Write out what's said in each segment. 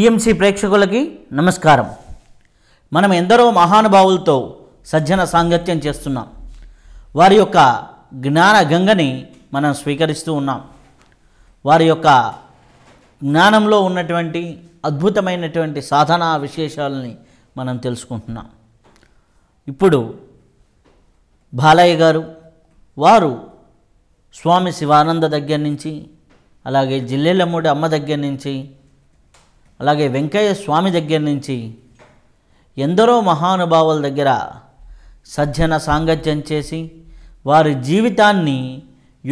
PMC ప్రేక్షకులకి నమస్కారం మనం ఎందరో మహానుభావులతో సజ్జన సాంగత్యం చేస్తున్నాం వారి యొక్క జ్ఞాన గంగని మనం స్వీకరిస్తూ ఉన్నాం వారి యొక్క జ్ఞానంలో ఉన్నటువంటి అద్భుతమైనటువంటి సాధనా విశేషాలని మనం తెలుసుకుంటున్నాం ఇప్పుడు బాలయ్య గారు వారు స్వామి శివానంద దగ్గర నుంచి అలాగే జిల్లెలమ్ముడి అమ్మ దగ్గర నుంచి అలాగే వెంకయ్య స్వామి దగ్గర నుంచి ఎందరో మహానుభావుల దగ్గర సజ్జన సాంగత్యం చేసి వారి జీవితాన్ని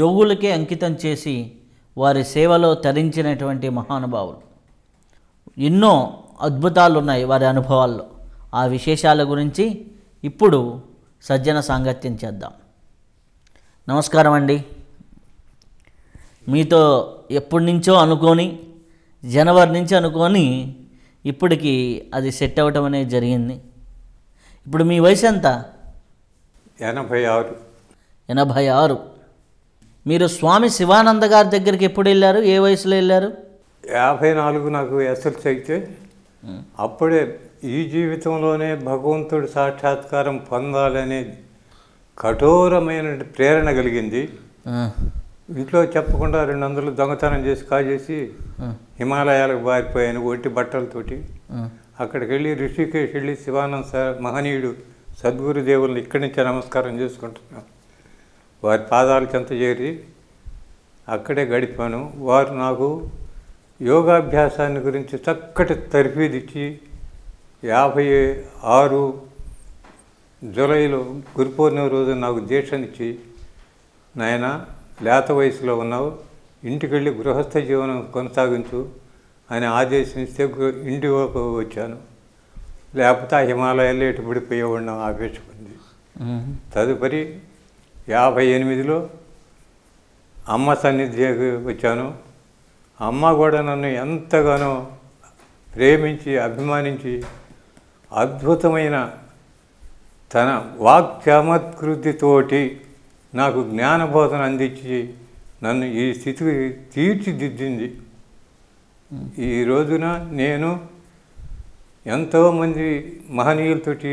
యోగులకే అంకితం చేసి వారి సేవలో తరించినటువంటి మహానుభావులు ఎన్నో అద్భుతాలు ఉన్నాయి వారి అనుభవాల్లో ఆ విశేషాల గురించి ఇప్పుడు సజ్జన సాంగత్యం చేద్దాం నమస్కారం అండి మీతో ఎప్పటి నుంచో అనుకొని జనవరి నుంచి అనుకొని ఇప్పటికి అది సెట్ అవ్వటం అనేది జరిగింది ఇప్పుడు మీ వయసు ఎంత ఎనభై ఆరు ఎనభై ఆరు మీరు స్వామి శివానంద గారి దగ్గరికి ఎప్పుడు వెళ్ళారు ఏ వయసులో వెళ్ళారు యాభై నాలుగు నాకు ఎస్ఎల్సి అయితే అప్పుడే ఈ జీవితంలోనే భగవంతుడు సాక్షాత్కారం పొందాలనే కఠోరమైన ప్రేరణ కలిగింది ఇంట్లో చెప్పకుండా రెండు వందలు దొంగతనం చేసి కాజేసి హిమాలయాలకు బారిపోయాను ఒట్టి బట్టలతోటి అక్కడికి వెళ్ళి రిషికేష్ వెళ్ళి శివానంద సార్ మహనీయుడు సద్గురు దేవుల్ని ఇక్కడి నుంచే నమస్కారం చేసుకుంటున్నాను వారి పాదాలు చెంత చేరి అక్కడే గడిపాను వారు నాకు యోగాభ్యాసాన్ని గురించి చక్కటి ఇచ్చి యాభై ఆరు జూలైలో గురు పూర్ణిమ రోజు నాకు దీక్షనిచ్చి నాయన లేత వయసులో ఉన్నావు ఇంటికి వెళ్ళి గృహస్థ జీవనం కొనసాగించు అని ఆదేశిస్తే ఇంటి వచ్చాను లేకపోతే ఆ హిమాలయాల్లో ఎటు పడిపోయేవాడిని ఆపేసుకుంది తదుపరి యాభై ఎనిమిదిలో అమ్మ సన్నిధి వచ్చాను అమ్మ కూడా నన్ను ఎంతగానో ప్రేమించి అభిమానించి అద్భుతమైన తన వాక్ చమత్కృతితోటి నాకు జ్ఞానబోధన అందించి నన్ను ఈ స్థితికి తీర్చిదిద్దింది ఈ రోజున నేను ఎంతోమంది మహనీయులతోటి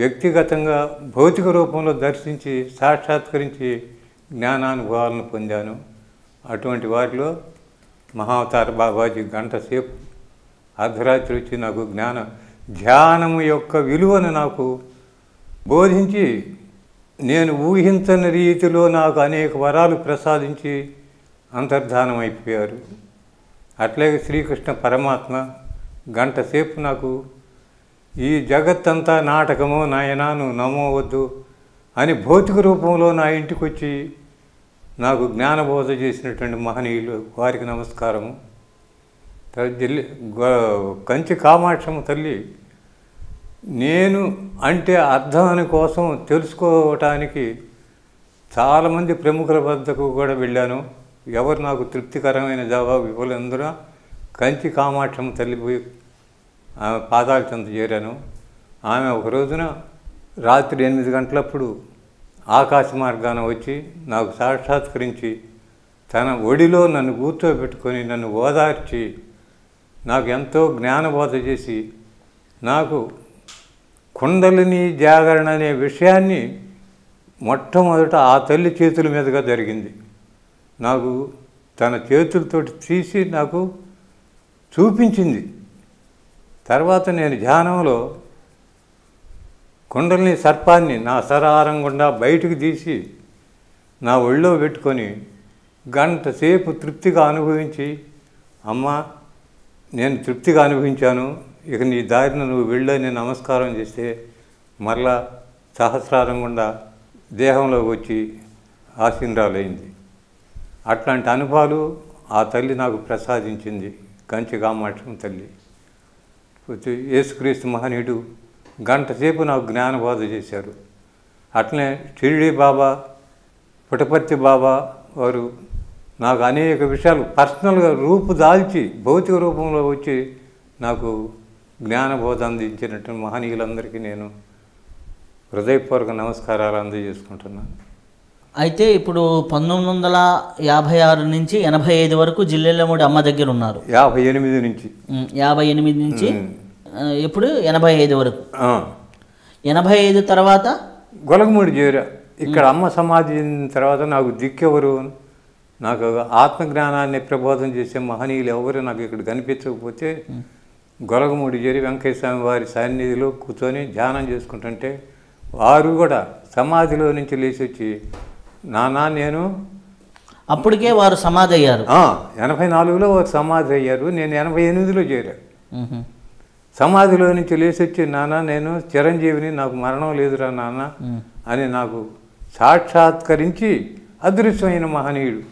వ్యక్తిగతంగా భౌతిక రూపంలో దర్శించి సాక్షాత్కరించి జ్ఞానానుభవాలను పొందాను అటువంటి వారిలో మహావతార బాబాజీ గంటసేపు అర్ధరాత్రి వచ్చి నాకు జ్ఞాన ధ్యానం యొక్క విలువను నాకు బోధించి నేను ఊహించని రీతిలో నాకు అనేక వరాలు ప్రసాదించి అంతర్ధానం అయిపోయారు అట్లాగే శ్రీకృష్ణ పరమాత్మ గంటసేపు నాకు ఈ జగత్తంతా నాటకము నాయనాను నమ్మవద్దు అని భౌతిక రూపంలో నా ఇంటికి వచ్చి నాకు జ్ఞానబోధ చేసినటువంటి మహనీయులు వారికి నమస్కారము కంచి కామాక్షము తల్లి నేను అంటే అర్థం కోసం తెలుసుకోవటానికి చాలామంది ప్రముఖుల వద్దకు కూడా వెళ్ళాను ఎవరు నాకు తృప్తికరమైన జవాబు ఇవ్వలేందున కంచి కామాక్షం తల్లిపోయి ఆమె పాదాల చెంత చేరాను ఆమె ఒక రోజున రాత్రి ఎనిమిది గంటలప్పుడు ఆకాశ మార్గాన వచ్చి నాకు సాక్షాత్కరించి తన ఒడిలో నన్ను కూర్చోబెట్టుకొని నన్ను ఓదార్చి నాకు ఎంతో జ్ఞానబోధ చేసి నాకు కుండలిని జాగరణ అనే విషయాన్ని మొట్టమొదట ఆ తల్లి చేతుల మీదుగా జరిగింది నాకు తన చేతులతోటి తీసి నాకు చూపించింది తర్వాత నేను ధ్యానంలో కుండలిని సర్పాన్ని నా సరహారం గుండా బయటకు తీసి నా ఒళ్ళో పెట్టుకొని గంట సేపు తృప్తిగా అనుభవించి అమ్మ నేను తృప్తిగా అనుభవించాను ఇక నీ దారిన నువ్వు వెళ్ళని నమస్కారం చేస్తే మరలా సహస్రారం గుండా దేహంలోకి వచ్చి ఆశీనరాలైంది అట్లాంటి అనుభవాలు ఆ తల్లి నాకు ప్రసాదించింది కంచి కామాక్షం తల్లి యేసుక్రీస్తు మహనీయుడు గంట సేపు నాకు జ్ఞానబోధ చేశారు అట్లనే షిరిడి బాబా పుటపర్తి బాబా వారు నాకు అనేక విషయాలు పర్సనల్గా రూపు దాల్చి భౌతిక రూపంలో వచ్చి నాకు జ్ఞానబోధ అందించినట్టు మహనీయులందరికీ నేను హృదయపూర్వక నమస్కారాలు అందజేసుకుంటున్నాను అయితే ఇప్పుడు పంతొమ్మిది వందల యాభై ఆరు నుంచి ఎనభై ఐదు వరకు జిల్లెలమూడి అమ్మ దగ్గర ఉన్నారు యాభై ఎనిమిది నుంచి యాభై ఎనిమిది నుంచి ఇప్పుడు ఎనభై ఐదు వరకు ఎనభై ఐదు తర్వాత గొలగమూడి చేరా ఇక్కడ అమ్మ సమాధి తర్వాత నాకు దిక్కెవరు నాకు ఆత్మజ్ఞానాన్ని ప్రబోధం చేసే మహనీయులు ఎవరు నాకు ఇక్కడ కనిపించకపోతే గొలగమూడి చేరి వెంకయ్యస్వామి వారి సాన్నిధిలో కూర్చొని ధ్యానం చేసుకుంటుంటే వారు కూడా సమాధిలో నుంచి లేచి వచ్చి నానా నేను అప్పటికే వారు సమాధి అయ్యారు ఎనభై నాలుగులో వారు సమాధి అయ్యారు నేను ఎనభై ఎనిమిదిలో చేరాను సమాధిలో నుంచి లేచి వచ్చి నాన్న నేను చిరంజీవిని నాకు మరణం లేదురా నాన్న అని నాకు సాక్షాత్కరించి అదృశ్యమైన మహనీయుడు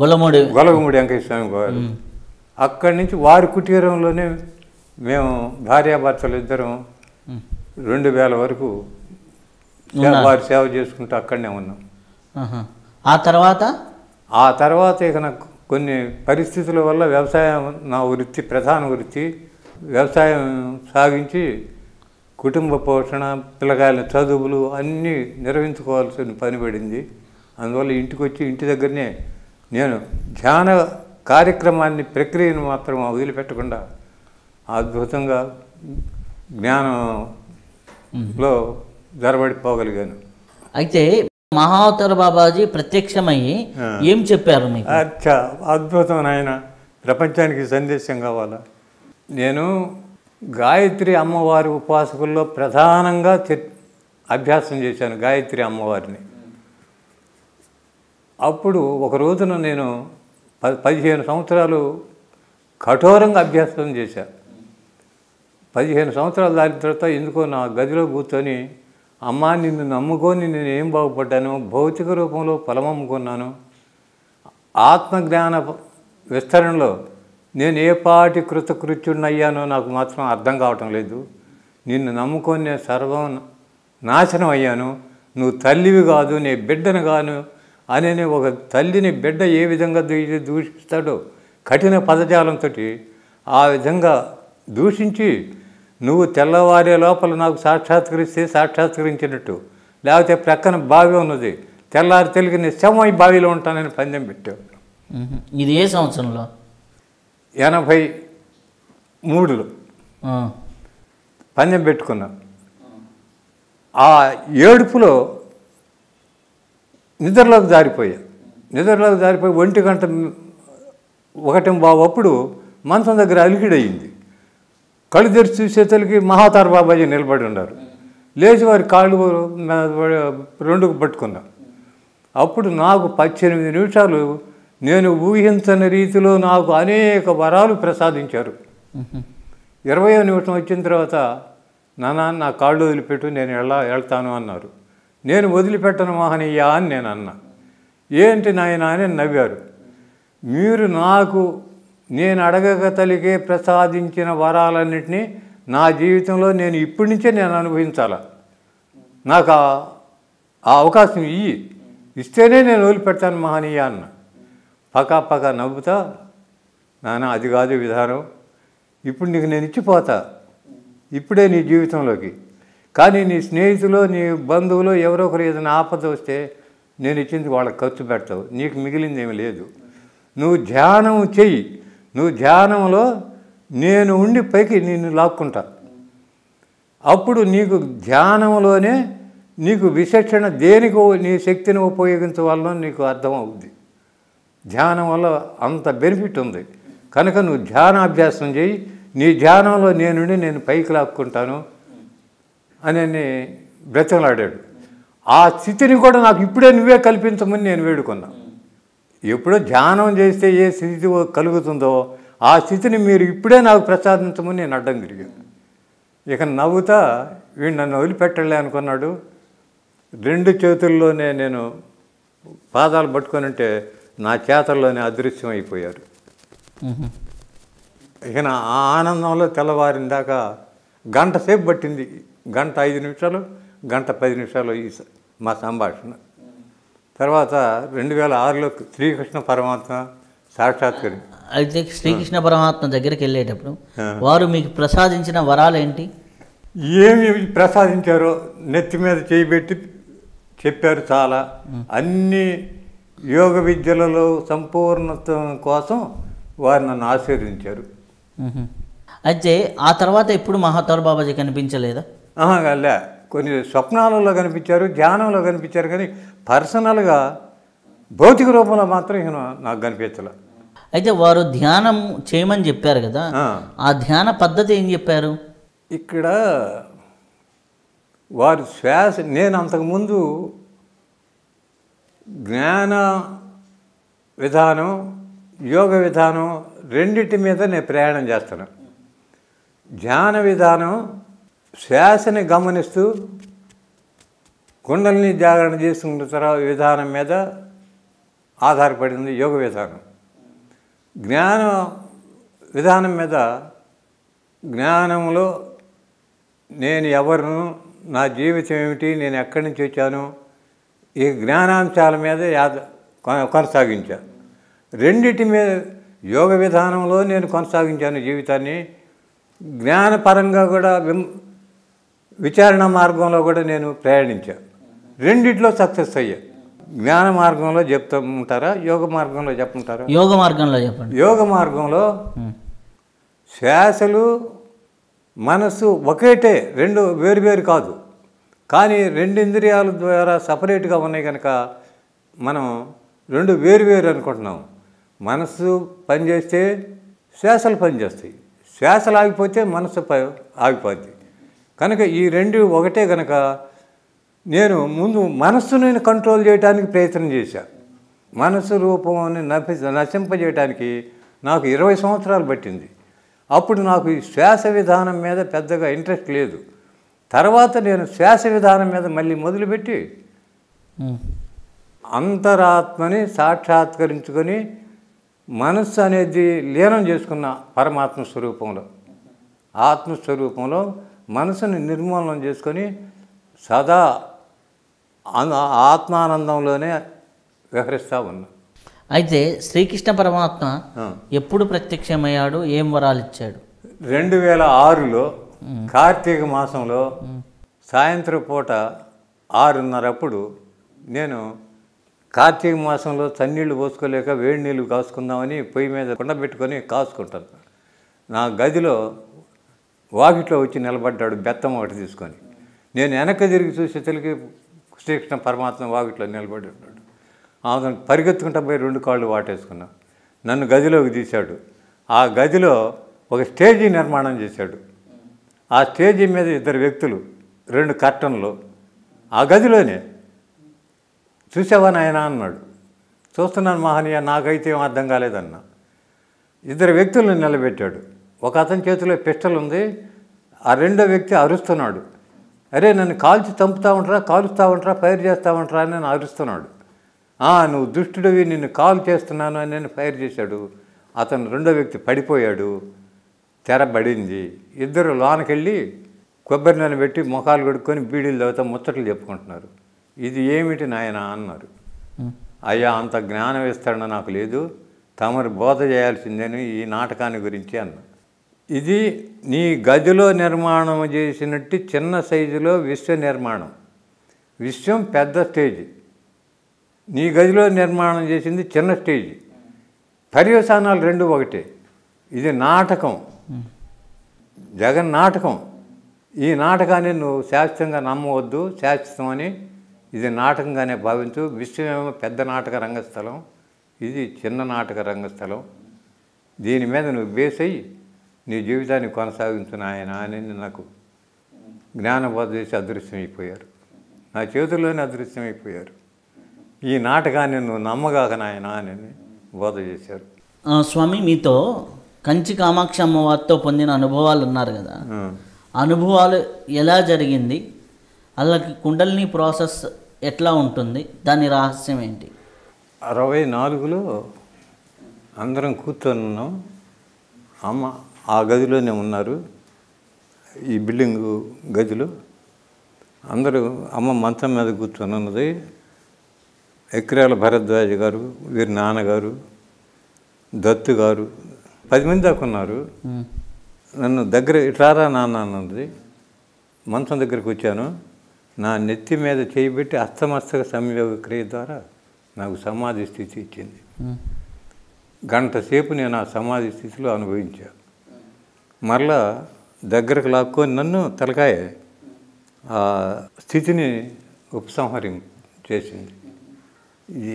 గొలముడి గొలగముడి వెంకటేశ్వర స్వామి గారు అక్కడి నుంచి వారి కుటీరంలోనే మేము భార్యాభర్తలు ఇద్దరం రెండు వేల వరకు వారి సేవ చేసుకుంటూ అక్కడనే ఉన్నాం ఆ తర్వాత ఆ తర్వాత ఇక నాకు కొన్ని పరిస్థితుల వల్ల వ్యవసాయం నా వృత్తి ప్రధాన వృత్తి వ్యవసాయం సాగించి కుటుంబ పోషణ పిల్లకాయల చదువులు అన్నీ నిర్వహించుకోవాల్సిన పని పడింది అందువల్ల ఇంటికి వచ్చి ఇంటి దగ్గరనే నేను ధ్యాన కార్యక్రమాన్ని ప్రక్రియను మాత్రం వదిలిపెట్టకుండా అద్భుతంగా జ్ఞానంలో జరబడిపోగలిగాను అయితే మహావతార బాబాజీ ప్రత్యక్షమై ఏం చెప్పారు అచ్చా అద్భుతం ఆయన ప్రపంచానికి సందేశం కావాలా నేను గాయత్రి అమ్మవారి ఉపాసకుల్లో ప్రధానంగా అభ్యాసం చేశాను గాయత్రి అమ్మవారిని అప్పుడు ఒక రోజున నేను పదిహేను సంవత్సరాలు కఠోరంగా అభ్యాసం చేశా పదిహేను సంవత్సరాలు దాని తర్వాత ఎందుకో నా గదిలో కూర్చొని అమ్మ నిన్ను నమ్ముకొని నేను ఏం బాగుపడ్డాను భౌతిక రూపంలో ఫలమమ్ముకున్నాను ఆత్మజ్ఞాన విస్తరణలో నేను ఏ పాటి కృతకృత్యుడినయ్యానో నాకు మాత్రం అర్థం కావటం లేదు నిన్ను నమ్ముకొని నేను సర్వం నాశనం అయ్యాను నువ్వు తల్లివి కాదు నీ బిడ్డను కాను అనే ఒక తల్లిని బిడ్డ ఏ విధంగా దూషిస్తాడో కఠిన పదజాలంతో ఆ విధంగా దూషించి నువ్వు తెల్లవారే లోపల నాకు సాక్షాత్కరిస్తే సాక్షాత్కరించినట్టు లేకపోతే ప్రక్కన బావి ఉన్నది తెల్లారి తెలిగి నిశ్చమై ఈ బావిలో ఉంటానని పందెం పెట్టావు ఇది ఏ సంవత్సరంలో ఎనభై మూడులో పందెం పెట్టుకున్నా ఆ ఏడుపులో నిద్రలోకి జారిపోయా నిద్రలోకి జారిపోయి ఒంటి గంట ఒకటి అప్పుడు మంచం దగ్గర అలికిడయింది కళ్ళు తెరిచి చూసేతలకి మహాతార్ బాబాజీ నిలబడి ఉన్నారు లేచి వారి కాళ్ళు రెండుకు పట్టుకున్నా అప్పుడు నాకు పద్దెనిమిది నిమిషాలు నేను ఊహించని రీతిలో నాకు అనేక వరాలు ప్రసాదించారు ఇరవయో నిమిషం వచ్చిన తర్వాత నాన్న నా కాళ్ళు వదిలిపెట్టు నేను వెళ్ళ వెళ్తాను అన్నారు నేను వదిలిపెట్టను మహనీయ అని నేను అన్నా ఏంటి నాయన అని నవ్వారు మీరు నాకు నేను అడగక తలిగే ప్రసాదించిన వరాలన్నింటినీ నా జీవితంలో నేను ఇప్పటి నుంచే నేను అనుభవించాల నాకు ఆ అవకాశం ఇయ్యి ఇస్తేనే నేను వదిలిపెడతాను మహనీయ అన్న పకా పకా నవ్వుతా నాన్న అది కాదు విధానం ఇప్పుడు నీకు నేను ఇచ్చిపోతా ఇప్పుడే నీ జీవితంలోకి కానీ నీ స్నేహితులు నీ బంధువులు ఎవరో ఒకరు ఏదైనా ఆపద వస్తే నేను ఇచ్చింది వాళ్ళకి ఖర్చు పెడతావు నీకు మిగిలింది ఏమి లేదు నువ్వు ధ్యానం చెయ్యి నువ్వు ధ్యానంలో నేను ఉండి పైకి నిన్ను లాక్కుంటా అప్పుడు నీకు ధ్యానంలోనే నీకు విశేషణ దేనికి నీ శక్తిని ఉపయోగించవాలో నీకు అర్థం అవుద్ది ధ్యానం వల్ల అంత బెనిఫిట్ ఉంది కనుక నువ్వు ధ్యానాభ్యాసం చేయి నీ ధ్యానంలో నేనుండి నేను పైకి లాక్కుంటాను అని బ్రతకలాడాడు ఆ స్థితిని కూడా నాకు ఇప్పుడే నువ్వే కల్పించమని నేను వేడుకున్నా ఎప్పుడో ధ్యానం చేస్తే ఏ స్థితి కలుగుతుందో ఆ స్థితిని మీరు ఇప్పుడే నాకు ప్రసాదించమని నేను అడ్డం తిరిగాను ఇక నవ్వుతా వీడు నన్ను వదిలిపెట్టలే అనుకున్నాడు రెండు చేతుల్లోనే నేను పాదాలు పట్టుకొని ఉంటే నా చేతల్లోనే అదృశ్యం అయిపోయారు ఇక నా ఆనందంలో తెల్లవారిందాక గంట సేపు పట్టింది గంట ఐదు నిమిషాలు గంట పది నిమిషాలు ఈ మా సంభాషణ తర్వాత రెండు వేల ఆరులో శ్రీకృష్ణ పరమాత్మ సాక్షాత్కరి అయితే శ్రీకృష్ణ పరమాత్మ దగ్గరికి వెళ్ళేటప్పుడు వారు మీకు ప్రసాదించిన వరాలు ఏంటి ఏమి ప్రసాదించారో నెత్తి మీద చేయిబెట్టి చెప్పారు చాలా అన్ని యోగ విద్యలలో సంపూర్ణత్వం కోసం వారు నన్ను ఆశీర్వించారు అయితే ఆ తర్వాత ఎప్పుడు మహాతారు బాబాజీ కనిపించలేదా లే కొన్ని స్వప్నాలలో కనిపించారు ధ్యానంలో కనిపించారు కానీ పర్సనల్గా భౌతిక రూపంలో మాత్రం ఈయన నాకు కనిపించలే అయితే వారు ధ్యానం చేయమని చెప్పారు కదా ఆ ధ్యాన పద్ధతి ఏం చెప్పారు ఇక్కడ వారు శ్వాస నేను అంతకుముందు జ్ఞాన విధానం యోగ విధానం రెండింటి మీద నేను ప్రయాణం చేస్తాను ధ్యాన విధానం శ్వాసని గమనిస్తూ కుండల్ని జాగరణ తర్వాత విధానం మీద ఆధారపడింది యోగ విధానం జ్ఞాన విధానం మీద జ్ఞానంలో నేను ఎవరును నా జీవితం ఏమిటి నేను ఎక్కడి నుంచి వచ్చాను ఈ జ్ఞానాంశాల మీద యాద కొనసాగించాను రెండింటి మీద యోగ విధానంలో నేను కొనసాగించాను జీవితాన్ని జ్ఞానపరంగా కూడా విచారణ మార్గంలో కూడా నేను ప్రయాణించాను రెండిట్లో సక్సెస్ అయ్యా జ్ఞాన మార్గంలో ఉంటారా యోగ మార్గంలో చెప్పుంటారా యోగ మార్గంలో చెప్పండి యోగ మార్గంలో శ్వాసలు మనసు ఒకేటే రెండు వేరువేరు కాదు కానీ రెండు ఇంద్రియాల ద్వారా సపరేట్గా ఉన్నాయి కనుక మనం రెండు వేరువేరు అనుకుంటున్నాం మనసు పనిచేస్తే శ్వాసలు పనిచేస్తాయి శ్వాసలు ఆగిపోతే మనసు ఆగిపోద్ది కనుక ఈ రెండు ఒకటే కనుక నేను ముందు మనస్సును కంట్రోల్ చేయడానికి ప్రయత్నం చేశాను మనసు రూపంని నపి నశింపజేయడానికి నాకు ఇరవై సంవత్సరాలు పట్టింది అప్పుడు నాకు ఈ శ్వాస విధానం మీద పెద్దగా ఇంట్రెస్ట్ లేదు తర్వాత నేను శ్వాస విధానం మీద మళ్ళీ మొదలుపెట్టి అంతరాత్మని సాక్షాత్కరించుకొని మనస్సు అనేది లీనం చేసుకున్న పరమాత్మ స్వరూపంలో ఆత్మస్వరూపంలో మనసుని నిర్మూలనం చేసుకొని సదా ఆత్మానందంలోనే వ్యవహరిస్తూ ఉన్నా అయితే శ్రీకృష్ణ పరమాత్మ ఎప్పుడు ప్రత్యక్షమయ్యాడు ఏం వరాలు ఇచ్చాడు రెండు వేల ఆరులో కార్తీక మాసంలో సాయంత్రం పూట ఆరున్నరప్పుడు నేను కార్తీక మాసంలో చన్నీళ్ళు పోసుకోలేక వేడి నీళ్ళు కాసుకుందామని పొయ్యి మీద కుండ పెట్టుకొని కాసుకుంటాను నా గదిలో వాకిట్లో వచ్చి నిలబడ్డాడు బెత్తం ఒకటి తీసుకొని నేను వెనక తిరిగి చూసి చూసేసరికి శ్రీకృష్ణ పరమాత్మ వాకిట్లో నిలబడి ఉన్నాడు ఆమెను పరిగెత్తుకుంటా పోయి రెండు కాళ్ళు వాటేసుకున్నా నన్ను గదిలోకి తీశాడు ఆ గదిలో ఒక స్టేజీ నిర్మాణం చేశాడు ఆ స్టేజీ మీద ఇద్దరు వ్యక్తులు రెండు కర్టన్లు ఆ గదిలోనే చూసావా నాయన అన్నాడు చూస్తున్నాను మహనీయ నాకైతే ఏం అర్థం కాలేదన్నా ఇద్దరు వ్యక్తులను నిలబెట్టాడు ఒక అతని చేతిలో పిస్టల్ ఉంది ఆ రెండో వ్యక్తి అరుస్తున్నాడు అరే నన్ను కాల్చి చంపుతా ఉంటారా కాలుస్తా ఉంటారా ఫైర్ చేస్తా ఉంటారా అని నేను అరుస్తున్నాడు నువ్వు దుష్టుడివి నిన్ను కాల్ చేస్తున్నాను అని నేను ఫైర్ చేశాడు అతను రెండో వ్యక్తి పడిపోయాడు తెరబడింది ఇద్దరు లోనకెళ్ళి కొబ్బరి నెల పెట్టి ముఖాలు కడుక్కొని బీడీలు తవ్వుతా ముచ్చట్లు చెప్పుకుంటున్నారు ఇది ఏమిటి నాయన అన్నారు అయ్యా అంత జ్ఞానం ఇస్తాడో నాకు లేదు తమరు బోధ చేయాల్సిందేను ఈ నాటకాన్ని గురించి అన్నారు ఇది నీ గదిలో నిర్మాణం చేసినట్టు చిన్న సైజులో విశ్వ నిర్మాణం విశ్వం పెద్ద స్టేజ్ నీ గదిలో నిర్మాణం చేసింది చిన్న స్టేజ్ పర్యవసానాలు రెండు ఒకటే ఇది నాటకం జగన్ నాటకం ఈ నాటకాన్ని నువ్వు శాశ్వతంగా నమ్మవద్దు అని ఇది నాటకంగానే భావించు విశ్వమేమో పెద్ద నాటక రంగస్థలం ఇది చిన్న నాటక రంగస్థలం దీని మీద నువ్వు బేస్ అయ్యి నీ జీవితాన్ని కొనసాగించిన ఆయన అని నాకు జ్ఞానబోధ చేసి అదృశ్యమైపోయారు నా చేతుల్లోనే అదృశ్యమైపోయారు ఈ నాటకాన్ని నువ్వు నమ్మగాక నాయన అని బోధ చేశారు స్వామి మీతో కంచి కామాక్షి అమ్మవారితో పొందిన అనుభవాలు ఉన్నారు కదా అనుభవాలు ఎలా జరిగింది అలాగే కుండలిని ప్రాసెస్ ఎట్లా ఉంటుంది దాని రహస్యం ఏంటి అరవై నాలుగులో అందరం కూర్చొని ఉన్నాం అమ్మ ఆ గదిలోనే ఉన్నారు ఈ బిల్డింగ్ గదిలో అందరూ అమ్మ మంచం మీద కూర్చొని ఉన్నది ఎక్రాల భరద్వాజ గారు వీరి నాన్నగారు దత్తు గారు పది మంది దాకా ఉన్నారు నన్ను దగ్గర ఇట్లారా నాన్న అన్నది మంచం దగ్గరికి వచ్చాను నా నెత్తి మీద చేయిబెట్టి అస్తమస్తక సంయోగ క్రియ ద్వారా నాకు సమాధి స్థితి ఇచ్చింది గంట సేపు నేను ఆ సమాధి స్థితిలో అనుభవించాను మరలా దగ్గరకు లాక్కొని నన్ను తలకాయ ఆ స్థితిని ఉపసంహరి చేసింది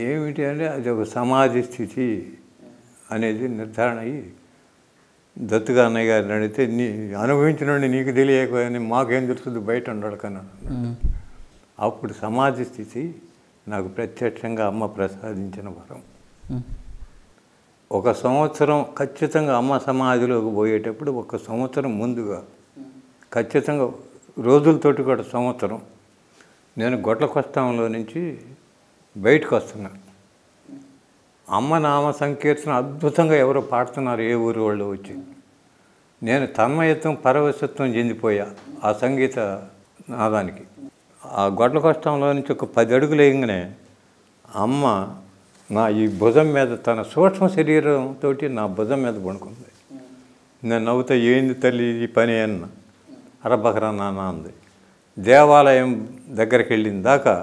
ఏమిటి అంటే అది ఒక సమాధి స్థితి అనేది నిర్ధారణ అయ్యి దత్తుగా అన్నయ్య గారిని అడిగితే నీ అనుభవించిన నీకు తెలియకపోయాని మాకేం తెలుస్తుంది బయట కన్నా అప్పుడు సమాధి స్థితి నాకు ప్రత్యక్షంగా అమ్మ ప్రసాదించిన వరం ఒక సంవత్సరం ఖచ్చితంగా అమ్మ సమాధిలోకి పోయేటప్పుడు ఒక సంవత్సరం ముందుగా ఖచ్చితంగా రోజులతోటి కూడా సంవత్సరం నేను గొడ్ల కొస్తంలో నుంచి బయటకు వస్తున్నాను అమ్మ నామ సంకీర్తన అద్భుతంగా ఎవరు పాడుతున్నారు ఏ ఊరు వాళ్ళు వచ్చి నేను తన్మయత్వం పరవశత్వం చెందిపోయా ఆ సంగీత నాదానికి ఆ గొడ్ల కొస్తంలో నుంచి ఒక పది అడుగులు వేయగానే అమ్మ నా ఈ భుజం మీద తన సూక్ష్మ శరీరంతో నా భుజం మీద పండుకుంది నేను నవ్వుతా ఏంది తల్లి ఈ పని అన్న అరబకరా నాన్న అంది దేవాలయం దగ్గరికి వెళ్ళిన దాకా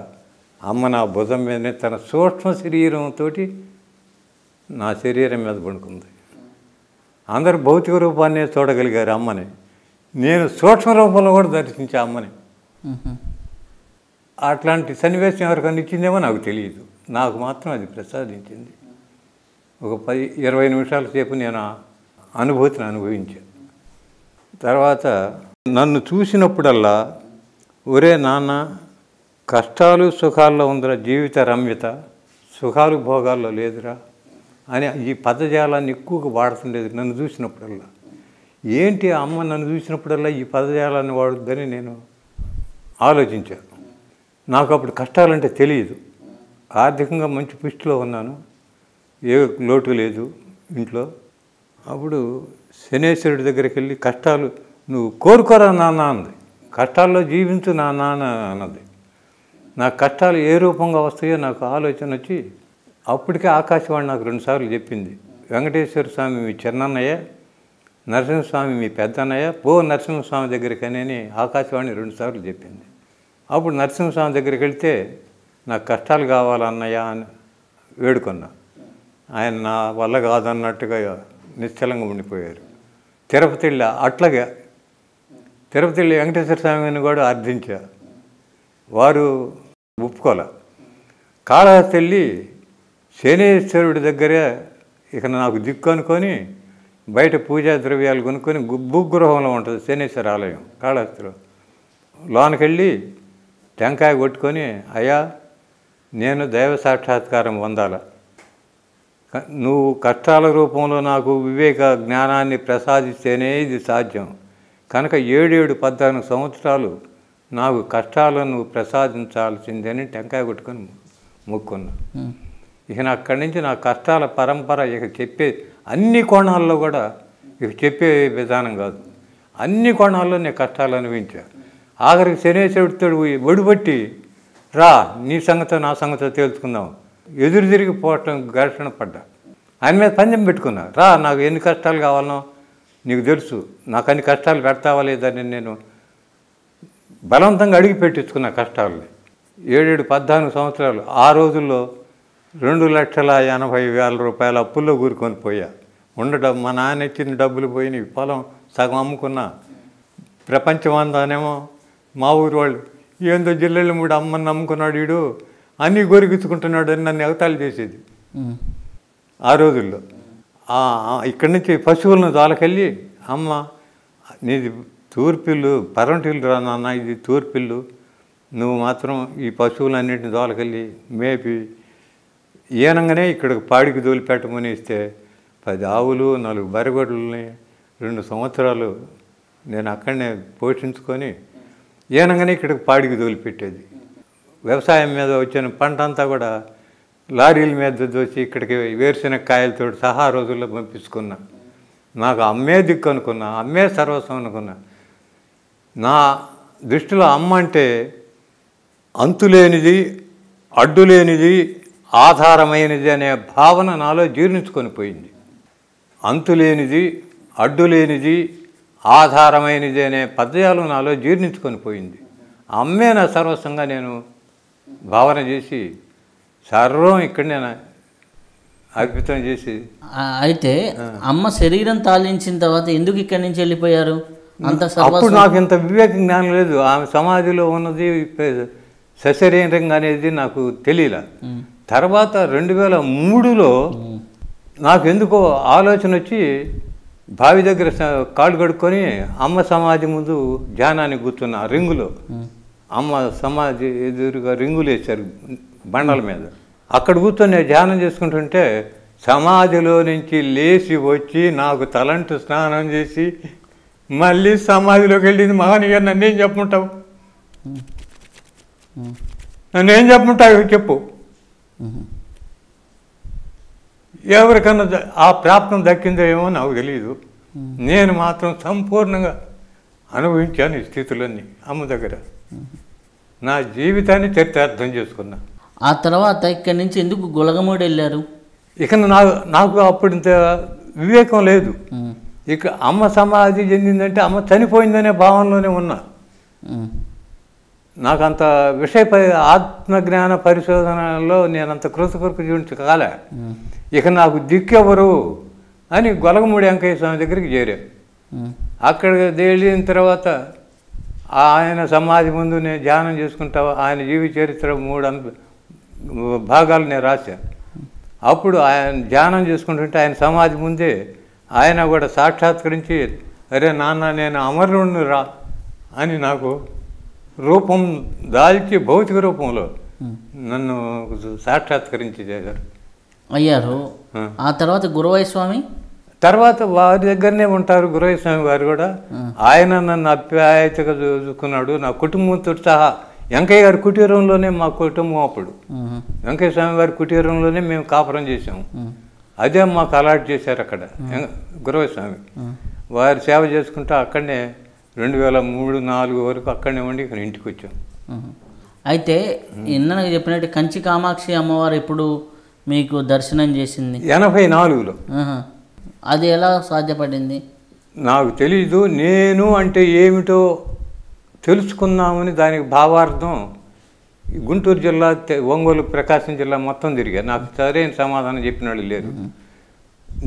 అమ్మ నా భుజం మీదనే తన సూక్ష్మ శరీరంతో నా శరీరం మీద పండుకుంది అందరు భౌతిక రూపాన్ని చూడగలిగారు అమ్మని నేను సూక్ష్మ రూపంలో కూడా దర్శించా అమ్మని అట్లాంటి సన్నివేశం ఎవరికైనా ఇచ్చిందేమో నాకు తెలియదు నాకు మాత్రం అది ప్రసాదించింది ఒక పది ఇరవై నిమిషాల సేపు నేను అనుభూతిని అనుభవించాను తర్వాత నన్ను చూసినప్పుడల్లా ఒరే నాన్న కష్టాలు సుఖాల్లో ఉందిరా జీవిత రమ్యత సుఖాలు భోగాల్లో లేదురా అని ఈ పదజాలాన్ని ఎక్కువగా వాడుతుండేది నన్ను చూసినప్పుడల్లా ఏంటి అమ్మ నన్ను చూసినప్పుడల్లా ఈ పదజాలాన్ని వాడుద్దని నేను ఆలోచించాను నాకు అప్పుడు కష్టాలంటే తెలియదు ఆర్థికంగా మంచి పుష్టిలో ఉన్నాను ఏ లోటు లేదు ఇంట్లో అప్పుడు శనేశ్వరుడి దగ్గరికి వెళ్ళి కష్టాలు నువ్వు కోరుకోరా నాన్న అన్నది కష్టాల్లో జీవించు నా నాన్న అన్నది నా కష్టాలు ఏ రూపంగా వస్తాయో నాకు ఆలోచన వచ్చి అప్పటికే ఆకాశవాణి నాకు రెండుసార్లు చెప్పింది వెంకటేశ్వర స్వామి మీ చిన్నన్నయ్య నరసింహస్వామి మీ పెద్దన్నయ్య పో నరసింహస్వామి దగ్గరికి అని ఆకాశవాణి రెండుసార్లు చెప్పింది అప్పుడు నరసింహస్వామి దగ్గరికి వెళ్తే నాకు కష్టాలు కావాలన్నయ్య అని వేడుకున్నా ఆయన నా వల్ల కాదన్నట్టుగా నిశ్చలంగా ఉండిపోయారు తిరుపతి అట్లాగే తిరుపతి వెంకటేశ్వర స్వామిని కూడా అర్థించా వారు ఒప్పుకోలే కాళహస్తి వెళ్ళి శనేశ్వరుడి దగ్గరే ఇక నాకు దిక్కు అనుకొని బయట పూజా ద్రవ్యాలు కొనుక్కొని భూగృహంలో ఉంటుంది శనేశ్వర ఆలయం కాళహస్తిలో లోనకెళ్ళి టెంకాయ కొట్టుకొని అయ్యా నేను దైవ సాక్షాత్కారం పొందాల నువ్వు కష్టాల రూపంలో నాకు వివేక జ్ఞానాన్ని ప్రసాదిస్తేనే ఇది సాధ్యం కనుక ఏడేడు పద్నాలుగు సంవత్సరాలు నాకు కష్టాలను ప్రసాదించాల్సిందని టెంకాయ కొట్టుకొని మొక్కున్నా ఇక నా అక్కడి నుంచి నా కష్టాల పరంపర ఇక చెప్పే అన్ని కోణాల్లో కూడా ఇక చెప్పే విధానం కాదు అన్ని కోణాల్లో నేను కష్టాలు అనుభవించా ఆఖరికి శనేశ్వరుడితో ఒడిబట్టి రా నీ సంగతో నా సంగతో తేల్చుకుందాం ఎదురు తిరిగి పోవటం ఘర్షణ పడ్డా ఆయన మీద పందెం పెట్టుకున్నా రా నాకు ఎన్ని కష్టాలు కావాలనో నీకు తెలుసు నాకు అన్ని కష్టాలు పెడతావా లేదని నేను బలవంతంగా అడిగి పెట్టించుకున్న కష్టాలని ఏడేడు పద్నాలుగు సంవత్సరాలు ఆ రోజుల్లో రెండు లక్షల ఎనభై వేల రూపాయల అప్పుల్లో కూరుకొని పోయా ఉండడం మా నాన్న ఇచ్చిన డబ్బులు పోయినాయి పొలం సగం అమ్ముకున్నా ప్రపంచం అందానేమో మా ఊరు వాళ్ళు ఏందో జిల్లెళ్ళు మూడు అమ్మని నమ్ముకున్నాడు వీడు అన్నీ గోరిగించుకుంటున్నాడు అని నన్ను ఎగతాళి చేసేది ఆ రోజుల్లో ఇక్కడి నుంచి పశువులను దాలకెళ్ళి అమ్మ నీది తూర్పిల్లు పరంటిల్లు రా నాన్న ఇది తూర్పిల్లు నువ్వు మాత్రం ఈ పశువులన్నింటిని దోలకెళ్ళి మేపి ఏనంగానే ఇక్కడ పాడికి దోలి పెట్టమని ఇస్తే పది ఆవులు నాలుగు బరిగొడ్లని రెండు సంవత్సరాలు నేను అక్కడనే పోషించుకొని ఏనంగానే ఇక్కడికి పాడికి తోలిపెట్టేది వ్యవసాయం మీద వచ్చిన పంట అంతా కూడా లారీల మీద దోచి ఇక్కడికి వేరుశనగ కాయలతో సహా రోజుల్లో పంపించుకున్నా నాకు అమ్మే దిక్కు అనుకున్నా అమ్మే సర్వస్వం అనుకున్నా నా దృష్టిలో అమ్మ అంటే అంతులేనిది అడ్డులేనిది ఆధారమైనది అనే భావన నాలో జీర్ణించుకొని పోయింది అంతులేనిది అడ్డులేనిది ఆధారమైనది అనే పద్యాలు నాలో జీర్ణించుకొని పోయింది అమ్మే నా సర్వస్వంగా నేను భావన చేసి సర్వం నేను అర్పితం చేసి అయితే అమ్మ శరీరం తాళించిన తర్వాత ఎందుకు ఇక్కడి నుంచి వెళ్ళిపోయారు అంత అప్పుడు నాకు ఇంత వివేక జ్ఞానం లేదు ఆమె సమాధిలో ఉన్నది సశరీరంగా అనేది నాకు తెలియల తర్వాత రెండు వేల మూడులో నాకు ఎందుకో ఆలోచన వచ్చి బావి దగ్గర కాళ్ళు కడుక్కొని అమ్మ సమాధి ముందు ధ్యానానికి కూర్చున్న రింగులో అమ్మ సమాధి ఎదురుగా రింగులు వేశారు బండల మీద అక్కడ కూర్చొని ధ్యానం చేసుకుంటుంటే సమాధిలో నుంచి లేచి వచ్చి నాకు తలంటు స్నానం చేసి మళ్ళీ సమాధిలోకి వెళ్ళింది మహానిగారు నన్నేం చెప్పుకుంటావు ఏం చెప్పుకుంటావు చెప్పు ఎవరికన్నా ఆ ప్రాప్తం దక్కిందో ఏమో నాకు తెలియదు నేను మాత్రం సంపూర్ణంగా అనుభవించాను ఈ స్థితులన్నీ అమ్మ దగ్గర నా జీవితాన్ని చరిత్రార్థం చేసుకున్నా ఆ తర్వాత ఇక్కడి నుంచి ఎందుకు గులగమూడి వెళ్ళారు ఇక నాకు నాకు అప్పుడు ఇంత వివేకం లేదు ఇక అమ్మ సమాధి చెందిందంటే అమ్మ చనిపోయిందనే భావనలోనే ఉన్నా నాకు అంత విషయ ఆత్మజ్ఞాన పరిశోధనలో నేను అంత కృతకృత కాలే ఇక నాకు దిక్కెవరు అని గొలగమూడి వెంకయ్య స్వామి దగ్గరికి చేరాను అక్కడికి వెళ్ళిన తర్వాత ఆయన సమాధి ముందు నేను ధ్యానం చేసుకుంటా ఆయన జీవి చరిత్ర మూడు భాగాలు నేను రాశాను అప్పుడు ఆయన ధ్యానం చేసుకుంటుంటే ఆయన సమాధి ముందే ఆయన కూడా సాక్షాత్కరించి అరే నాన్న నేను అమరుణ్ణి రా అని నాకు రూపం దాల్చి భౌతిక రూపంలో నన్ను సాక్షాత్కరించి చేశారు అయ్యారు ఆ తర్వాత గురువయ్య స్వామి తర్వాత వారి దగ్గరనే ఉంటారు గురువయ్య స్వామి వారు కూడా ఆయన నన్ను అప్యాయతగా చూసుకున్నాడు నా కుటుంబంతో సహా వెంకయ్య గారి కుటీరంలోనే మా కుటుంబం అప్పుడు వెంకయ్య స్వామి వారి కుటీరంలోనే మేము కాపురం చేసాము అదే మాకు అలాట్ చేశారు అక్కడ గురువయ్య స్వామి వారి సేవ చేసుకుంటూ అక్కడనే రెండు వేల మూడు నాలుగు వరకు అక్కడనే ఉండి ఇక్కడ ఇంటికి వచ్చాం అయితే ఇందనకు చెప్పినట్టు కంచి కామాక్షి అమ్మవారు ఎప్పుడు మీకు దర్శనం చేసింది ఎనభై నాలుగులో అది ఎలా సాధ్యపడింది నాకు తెలీదు నేను అంటే ఏమిటో తెలుసుకుందామని దానికి భావార్థం గుంటూరు జిల్లా ఒంగోలు ప్రకాశం జిల్లా మొత్తం తిరిగా నాకు సరైన సమాధానం చెప్పిన వాళ్ళు లేరు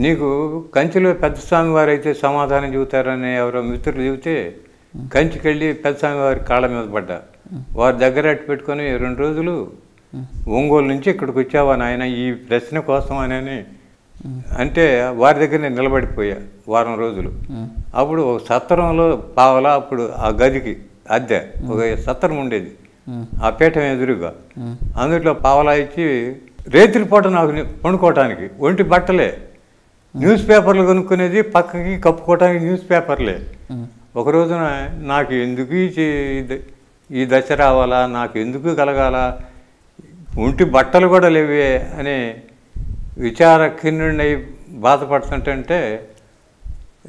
నీకు కంచిలో పెద్ద స్వామివారు అయితే సమాధానం చెబుతారని ఎవరో మిత్రులు చెబితే కంచికెళ్ళి పెద్ద స్వామివారి కాళ్ళ మీద పడ్డా వారి దగ్గర అట్టు పెట్టుకొని రెండు రోజులు ఒంగోలు నుంచి ఇక్కడికి వచ్చావా నాయన ఈ ప్రశ్న కోసం అని అంటే వారి దగ్గరనే నిలబడిపోయా వారం రోజులు అప్పుడు ఒక సత్రంలో పావలా అప్పుడు ఆ గదికి అద్దె ఒక సత్రం ఉండేది ఆ పీఠం ఎదురుగా అందులో పావలా ఇచ్చి పూట నాకు పండుకోవటానికి ఒంటి బట్టలే న్యూస్ పేపర్లు కొనుక్కునేది పక్కకి కప్పుకోవటానికి న్యూస్ పేపర్లే ఒక రోజున నాకు ఎందుకు ఈ దశ రావాలా నాకు ఎందుకు కలగాల ఒంటి బట్టలు కూడా లేవే అని విచార విచారకిన్నుడినై బాధపడుతుంటే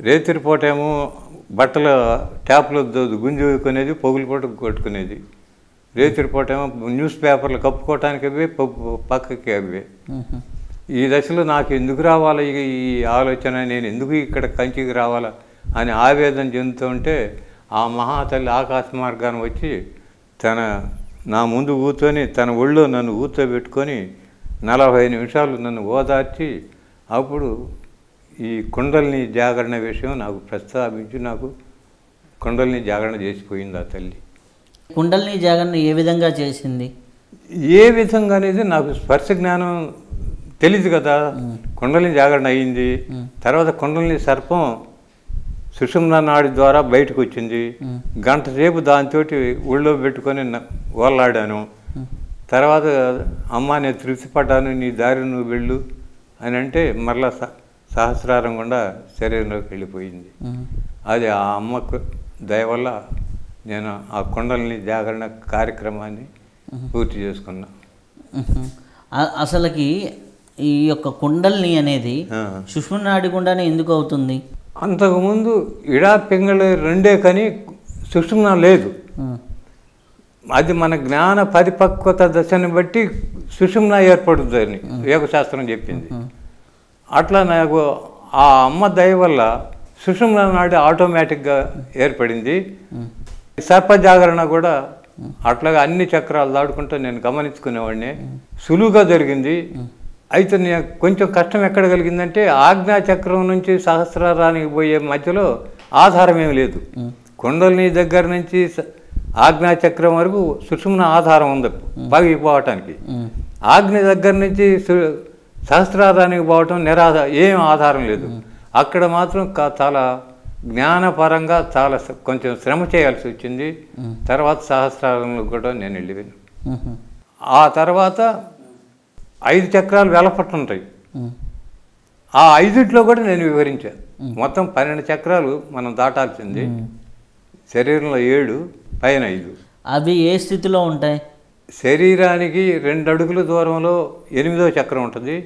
రేతిరిపూటేమో బట్టలు ట్యాప్లు గుంజుకునేది పొగులు పూట కొట్టుకునేది రేతిరిపూటేమో న్యూస్ పేపర్లు కప్పుకోవటానికి అవి పక్కకి అవి ఈ దశలో నాకు ఎందుకు రావాలి ఈ ఆలోచన నేను ఎందుకు ఇక్కడ కంచికి రావాలా అని ఆవేదన చెందుతుంటే ఆ మహాతల్లి ఆకాశ మార్గాన్ని వచ్చి తన నా ముందు కూర్చొని తన ఒళ్ళో నన్ను కూర్చోబెట్టుకొని నలభై నిమిషాలు నన్ను ఓదార్చి అప్పుడు ఈ కుండల్ని జాగరణ విషయం నాకు ప్రస్తావించి నాకు కుండల్ని జాగరణ చేసిపోయింది ఆ తల్లి కుండల్ని జాగరణ ఏ విధంగా చేసింది ఏ విధంగా అనేది నాకు స్పర్శ జ్ఞానం తెలియదు కదా కుండలిని జాగరణ అయింది తర్వాత కుండలిని సర్పం సుషుమ్న నాడి ద్వారా బయటకు వచ్చింది గంట సేపు దాంతో ఒళ్ళో పెట్టుకొని ఓలాడాను తర్వాత అమ్మ నేను తృప్తిపడ్డాను నీ దారి నువ్వు వెళ్ళు అని అంటే మరలా సహస్రారం కూడా శరీరంలోకి వెళ్ళిపోయింది అది ఆ అమ్మకు దయవల్ల నేను ఆ కొండల్ని జాగరణ కార్యక్రమాన్ని పూర్తి చేసుకున్నా అసలుకి ఈ యొక్క కుండల్ని అనేది సుష్మనాడి గుండానే ఎందుకు అవుతుంది అంతకుముందు ఇడా పింగళి రెండే కానీ సుషుమ్న లేదు అది మన జ్ఞాన పరిపక్వత దశని బట్టి సుషుమ్న ఏర్పడుతుందని యోగశాస్త్రం చెప్పింది అట్లా నాకు ఆ అమ్మ దయ వల్ల సుషుమ్న నాడి ఆటోమేటిక్గా ఏర్పడింది సర్పజాగరణ కూడా అట్లాగా అన్ని చక్రాలు దాడుకుంటూ నేను గమనించుకునేవాడిని సులువుగా జరిగింది అయితే కొంచెం కష్టం ఎక్కడ కలిగిందంటే ఆజ్ఞాచక్రం నుంచి సహస్రారానికి పోయే మధ్యలో ఆధారం ఏమి లేదు కొండల్ని దగ్గర నుంచి ఆజ్ఞాచక్రం వరకు సుషుమ్న ఆధారం ఉంది బాగిపోవటానికి ఆజ్ఞ దగ్గర నుంచి సహస్రారానికి పోవటం నిరాధ ఏం ఆధారం లేదు అక్కడ మాత్రం చాలా జ్ఞానపరంగా చాలా కొంచెం శ్రమ చేయాల్సి వచ్చింది తర్వాత సహస్రారంలో కూడా నేను వెళ్ళిపోయాను ఆ తర్వాత ఐదు చక్రాలు ఉంటాయి ఆ ఐదుట్లో కూడా నేను వివరించాను మొత్తం పన్నెండు చక్రాలు మనం దాటాల్సింది శరీరంలో ఏడు పైన ఐదు అవి ఏ స్థితిలో ఉంటాయి శరీరానికి రెండు అడుగుల దూరంలో ఎనిమిదో చక్రం ఉంటుంది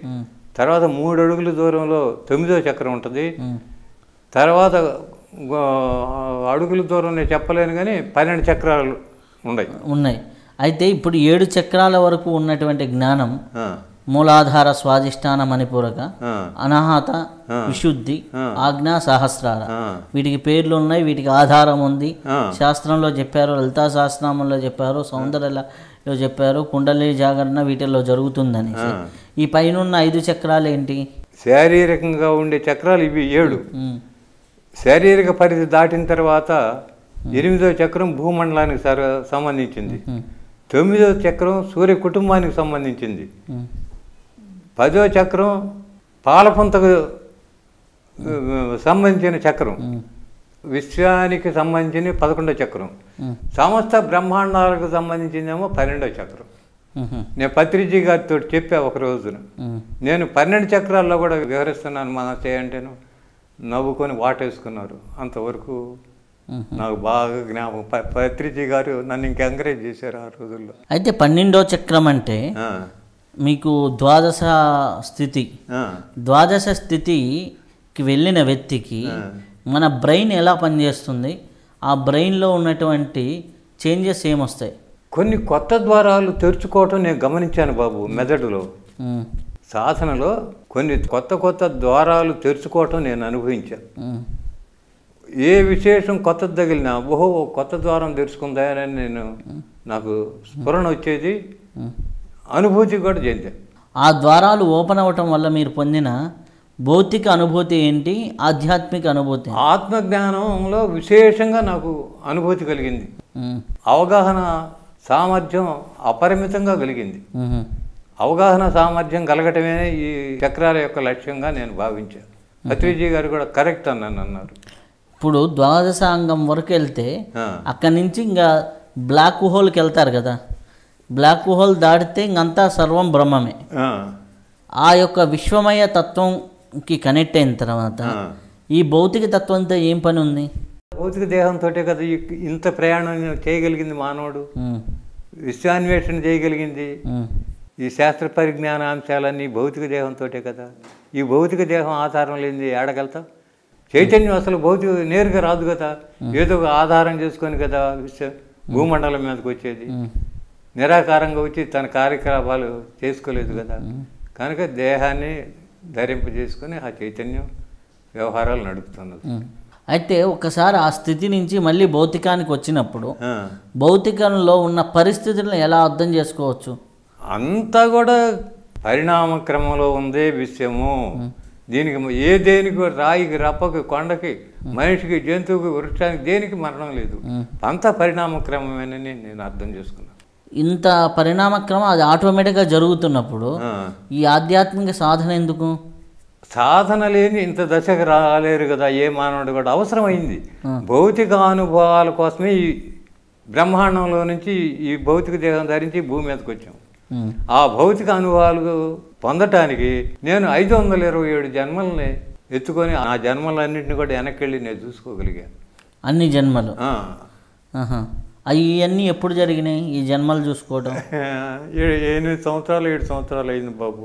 తర్వాత మూడు అడుగుల దూరంలో తొమ్మిదో చక్రం ఉంటుంది తర్వాత అడుగుల దూరం నేను చెప్పలేను కానీ పన్నెండు చక్రాలు ఉన్నాయి ఉన్నాయి అయితే ఇప్పుడు ఏడు చక్రాల వరకు ఉన్నటువంటి జ్ఞానం మూలాధార స్వాధిష్టాన మణిపూరక అనాహత విశుద్ధి ఆజ్ఞా సహస్రార వీటికి పేర్లు ఉన్నాయి వీటికి ఆధారం ఉంది శాస్త్రంలో చెప్పారు లలితా శాస్త్రంలో చెప్పారు సౌందర్యలో చెప్పారు కుండలి జాగరణ వీటిల్లో జరుగుతుందని ఈ పైన ఐదు చక్రాలు ఏంటి శారీరకంగా ఉండే చక్రాలు ఇవి ఏడు శారీరక పరిధి దాటిన తర్వాత ఎనిమిదో చక్రం భూమండలానికి సంబంధించింది తొమ్మిదో చక్రం సూర్య కుటుంబానికి సంబంధించింది పదో చక్రం పాలపుంతకు సంబంధించిన చక్రం విశ్వానికి సంబంధించిన పదకొండో చక్రం సమస్త బ్రహ్మాండాలకు సంబంధించిందేమో పన్నెండో చక్రం నేను పత్రిజీ గారితో చెప్పా ఒక రోజున నేను పన్నెండు చక్రాల్లో కూడా వివరిస్తున్నాను మన చేయంటేను నవ్వుకొని వాటేసుకున్నారు అంతవరకు నాకు బాగా జ్ఞాపకం పత్రిజీ గారు నన్ను ఇంకా ఎంకరేజ్ చేశారు ఆ రోజుల్లో అయితే పన్నెండో చక్రం అంటే మీకు ద్వాదశ స్థితి ద్వాదశ స్థితికి వెళ్ళిన వ్యక్తికి మన బ్రెయిన్ ఎలా పనిచేస్తుంది ఆ బ్రెయిన్లో ఉన్నటువంటి చేంజెస్ ఏమొస్తాయి కొన్ని కొత్త ద్వారాలు తెరుచుకోవటం నేను గమనించాను బాబు మెదడులో సాధనలో కొన్ని కొత్త కొత్త ద్వారాలు తెరుచుకోవటం నేను అనుభవించాను ఏ విశేషం కొత్త తగిలినా ఓహో కొత్త ద్వారం తెరుచుకుందా అని నేను నాకు స్ఫురణ వచ్చేది అనుభూతి కూడా చెందే ఆ ద్వారాలు ఓపెన్ అవ్వటం వల్ల మీరు పొందిన భౌతిక అనుభూతి ఏంటి ఆధ్యాత్మిక అనుభూతి ఆత్మజ్ఞానంలో విశేషంగా నాకు అనుభూతి కలిగింది అవగాహన సామర్థ్యం అపరిమితంగా కలిగింది అవగాహన సామర్థ్యం కలగటమే ఈ చక్రాల యొక్క లక్ష్యంగా నేను భావించాను అతిజీ గారు కూడా కరెక్ట్ అని అన్నారు ఇప్పుడు ద్వాదశ అంగం వరకు వెళ్తే అక్కడి నుంచి ఇంకా బ్లాక్ హోల్కి వెళ్తారు కదా బ్లాక్ హోల్ దాటితే ఇంకంతా సర్వం బ్రహ్మమే ఆ యొక్క విశ్వమయ తత్వంకి కనెక్ట్ అయిన తర్వాత ఈ భౌతిక తత్వంతో ఏం పని ఉంది భౌతిక దేహంతో కదా ఇంత ప్రయాణం చేయగలిగింది మానవుడు విశ్వాన్వేషణ చేయగలిగింది ఈ శాస్త్ర పరిజ్ఞాన అంశాలన్నీ భౌతిక దేహంతో కదా ఈ భౌతిక దేహం ఆధారం లేని ఏడగలుగుతావు చైతన్యం అసలు భౌతిక నేరుగా రాదు కదా ఏదో ఒక ఆధారం చేసుకొని కదా భూమండలం మీదకి వచ్చేది నిరాకారంగా వచ్చి తన కార్యకలాపాలు చేసుకోలేదు కదా కనుక దేహాన్ని ధరింపజేసుకొని చేసుకుని ఆ చైతన్యం వ్యవహారాలు నడుపుతున్నది అయితే ఒకసారి ఆ స్థితి నుంచి మళ్ళీ భౌతికానికి వచ్చినప్పుడు భౌతికంలో ఉన్న పరిస్థితులను ఎలా అర్థం చేసుకోవచ్చు అంతా కూడా పరిణామ క్రమంలో ఉందే విషయము దీనికి ఏ దేనికి రాయికి రప్పకి కొండకి మనిషికి జంతువుకి వృక్షానికి దేనికి మరణం లేదు అంత పరిణామక్రమమేనని నేను అర్థం చేసుకున్నాను ఇంత పరిణామక్రమం అది ఆటోమేటిక్గా జరుగుతున్నప్పుడు ఈ ఆధ్యాత్మిక సాధన ఎందుకు సాధన లేని ఇంత దశకు రాలేరు కదా ఏ మానవుడు కూడా అవసరమైంది భౌతిక అనుభవాల కోసమే ఈ బ్రహ్మాండంలో నుంచి ఈ భౌతిక దేహం ధరించి భూమి మీదకి వచ్చాం ఆ భౌతిక అనుభవాలు పొందటానికి నేను ఐదు వందల ఇరవై ఏడు జన్మల్ని ఎత్తుకొని ఆ జన్మలన్నింటినీ కూడా వెనక్కి వెళ్ళి నేను చూసుకోగలిగాను అన్ని జన్మలు అవన్నీ ఎప్పుడు జరిగినాయి ఈ జన్మలు చూసుకోవడం ఎనిమిది సంవత్సరాలు ఏడు సంవత్సరాలు అయింది బాబు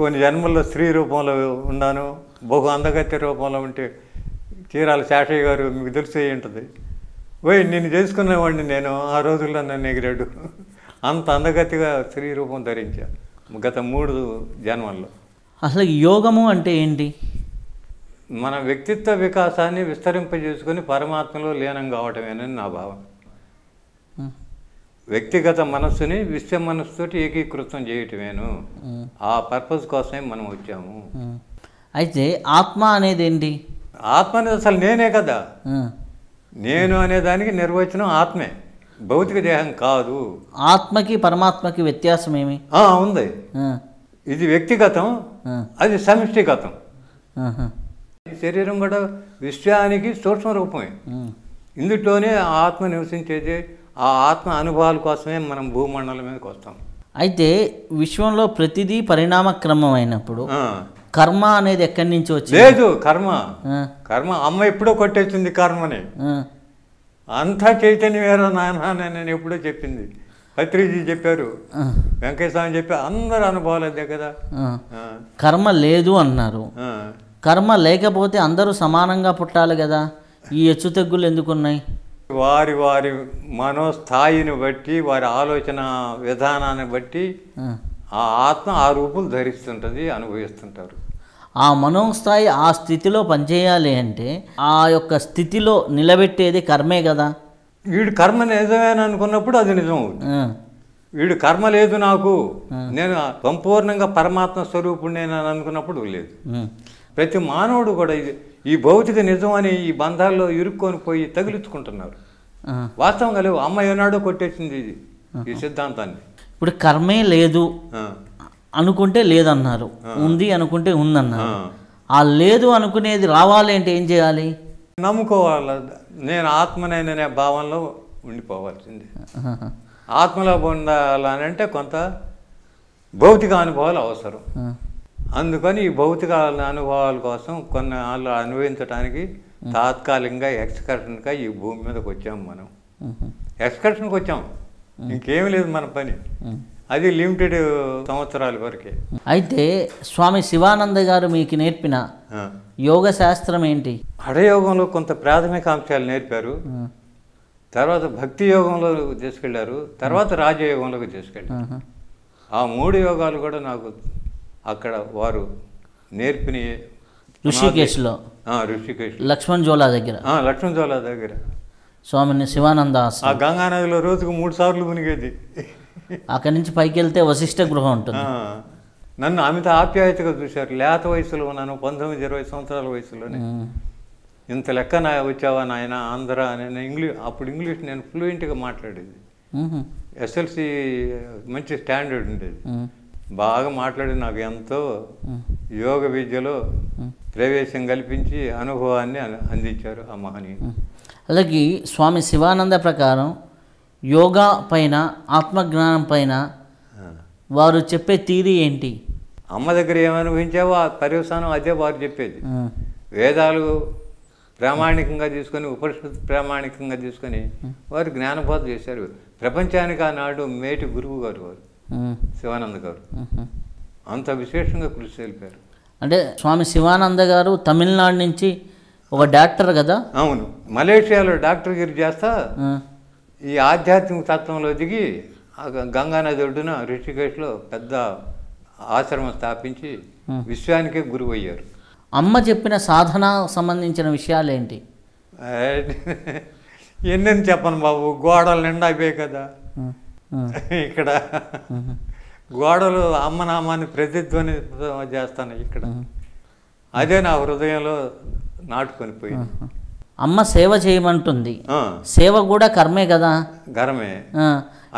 కొన్ని జన్మల్లో స్త్రీ రూపంలో ఉన్నాను బహు అందగత్య రూపంలో ఉంటే చీరాల శాషయ్య గారు మీకు తెలిసి ఉంటుంది ఓయ్ నేను చేసుకునేవాడిని నేను ఆ రోజుల్లో నన్ను ఎగిరాడు అంత అందగతిగా స్త్రీ రూపం ధరించాను గత మూడు జన్మల్లో అసలు యోగము అంటే ఏంటి మన వ్యక్తిత్వ వికాసాన్ని విస్తరింపజేసుకొని పరమాత్మలో లీనం కావటమేనని నా భావన వ్యక్తిగత మనస్సుని విశ్వ మనస్సుతోటి ఏకీకృతం చేయటమేను ఆ పర్పస్ కోసమే మనం వచ్చాము అయితే ఆత్మ అనేది ఏంటి ఆత్మ అనేది అసలు నేనే కదా నేను అనే దానికి నిర్వచనం ఆత్మే భౌతిక దేహం కాదు ఆత్మకి పరమాత్మకి వ్యత్యాసం ఏమి ఉంది ఇది వ్యక్తిగతం అది సమిష్టిగతం శరీరం కూడా విశ్వానికి సూక్ష్మ రూపమే ఇందులోనే ఆత్మ నివసించేది ఆ ఆత్మ అనుభవాల కోసమే మనం భూమండలం మీదకి వస్తాం అయితే విశ్వంలో ప్రతిదీ పరిణామ క్రమం అయినప్పుడు కర్మ అనేది ఎక్కడి నుంచి వచ్చింది లేదు కర్మ కర్మ అమ్మ ఎప్పుడో కొట్టేసింది కర్మని అంతా చైతన్యమేరా నాన్న నేను ఎప్పుడో చెప్పింది పత్రిజీ చెప్పారు వెంకటస్వామి చెప్పి అందరు అనుభవాలు అదే కదా కర్మ లేదు అన్నారు కర్మ లేకపోతే అందరూ సమానంగా పుట్టాలి కదా ఈ హెచ్చు తెగ్గులు ఎందుకున్నాయి వారి వారి మనోస్థాయిని బట్టి వారి ఆలోచన విధానాన్ని బట్టి ఆ ఆత్మ ఆ రూపులు ధరిస్తుంటుంది అనుభవిస్తుంటారు ఆ మనోస్థాయి ఆ స్థితిలో పనిచేయాలి అంటే ఆ యొక్క స్థితిలో నిలబెట్టేది కర్మే కదా వీడు కర్మ నిజమేనని అనుకున్నప్పుడు అది నిజం వీడు కర్మ లేదు నాకు నేను సంపూర్ణంగా పరమాత్మ స్వరూపుణ్ణేనని నేను అనుకున్నప్పుడు లేదు ప్రతి మానవుడు కూడా ఇది ఈ భౌతిక నిజం అని ఈ బంధాల్లో ఇరుక్కొని పోయి తగిలించుకుంటున్నారు వాస్తవంగా లేవు అమ్మ ఏనాడో కొట్టేసింది ఇది ఈ సిద్ధాంతాన్ని ఇప్పుడు కర్మే లేదు అనుకుంటే లేదన్నారు ఉంది అనుకుంటే ఉందన్నారు ఆ లేదు అనుకునేది రావాలి అంటే ఏం చేయాలి నమ్ముకోవాలి నేను ఆత్మనేననే భావంలో ఉండిపోవాల్సింది ఆత్మలో ఉండాలనంటే కొంత భౌతిక అనుభవాలు అవసరం అందుకని ఈ భౌతిక అనుభవాల కోసం కొన్ని వాళ్ళు అనుభవించడానికి తాత్కాలికంగా ఎక్స్కర్షన్గా ఈ భూమి మీదకి వచ్చాము మనం ఎక్స్కర్షన్కి వచ్చాం ఇంకేమీ లేదు మన పని అది లిమిటెడ్ సంవత్సరాల వరకే అయితే స్వామి శివానంద గారు మీకు నేర్పిన యోగ శాస్త్రం ఏంటి హడయోగంలో కొంత ప్రాథమిక అంశాలు నేర్పారు తర్వాత భక్తి యోగంలో తీసుకెళ్లారు తర్వాత రాజయోగంలోకి తీసుకెళ్ళారు ఆ మూడు యోగాలు కూడా నాకు అక్కడ వారు నేర్పిన ఋషికేశ్లో ఋషికేశ్ లక్ష్మణ్ జోలా దగ్గర లక్ష్మణ్ జోలా దగ్గర స్వామిని శివానంద ఆ గంగానదిలో రోజుకు మూడు సార్లు మునిగేది అక్కడి నుంచి పైకి వెళ్తే వశిష్ఠ గృహం ఉంటుంది నన్ను అమిత ఆప్యాయతగా చూశారు లేత వయసులో ఉన్నాను పంతొమ్మిది ఇరవై సంవత్సరాల వయసులోనే ఇంత లెక్క నా వచ్చావా నాయన ఆంధ్ర అని ఇంగ్లీష్ అప్పుడు ఇంగ్లీష్ నేను ఫ్లూయెంట్గా మాట్లాడేది ఎస్ఎల్సి మంచి స్టాండర్డ్ ఉండేది బాగా మాట్లాడి నాకు ఎంతో యోగ విద్యలో ప్రవేశం కల్పించి అనుభవాన్ని అందించారు ఆ మహనీయులు అలాగే స్వామి శివానంద ప్రకారం యోగా పైన ఆత్మజ్ఞానం పైన వారు చెప్పే తీరి ఏంటి అమ్మ దగ్గర ఏమనుభవించావో ఆ పర్యవసానం అదే వారు చెప్పేది వేదాలు ప్రామాణికంగా తీసుకొని ఉపనిషత్తు ప్రామాణికంగా తీసుకొని వారు జ్ఞానబోధ చేశారు ప్రపంచానికి ఆనాడు మేటి గురువు గారు వారు శివానంద గారు అంత విశేషంగా కృషి తెలిపారు అంటే స్వామి శివానంద గారు తమిళనాడు నుంచి ఒక డాక్టర్ కదా అవును మలేషియాలో డాక్టర్ గారు చేస్తా ఈ ఆధ్యాత్మిక తత్వంలో దిగి గంగానది ఒడ్డున రిషికేశ్లో పెద్ద ఆశ్రమం స్థాపించి విశ్వానికే గురువు అయ్యారు అమ్మ చెప్పిన సాధన సంబంధించిన విషయాలు ఏంటి ఎన్నెన్ చెప్పను బాబు గోడలు నిండా అయిపోయాయి కదా ఇక్కడ గోడలు అమ్మ నామాన్ని ప్రతిధ్వని చేస్తాను ఇక్కడ అదే నా హృదయంలో నాటుకొని పోయింది అమ్మ సేవ చేయమంటుంది సేవ కూడా కర్మే కదా కర్మే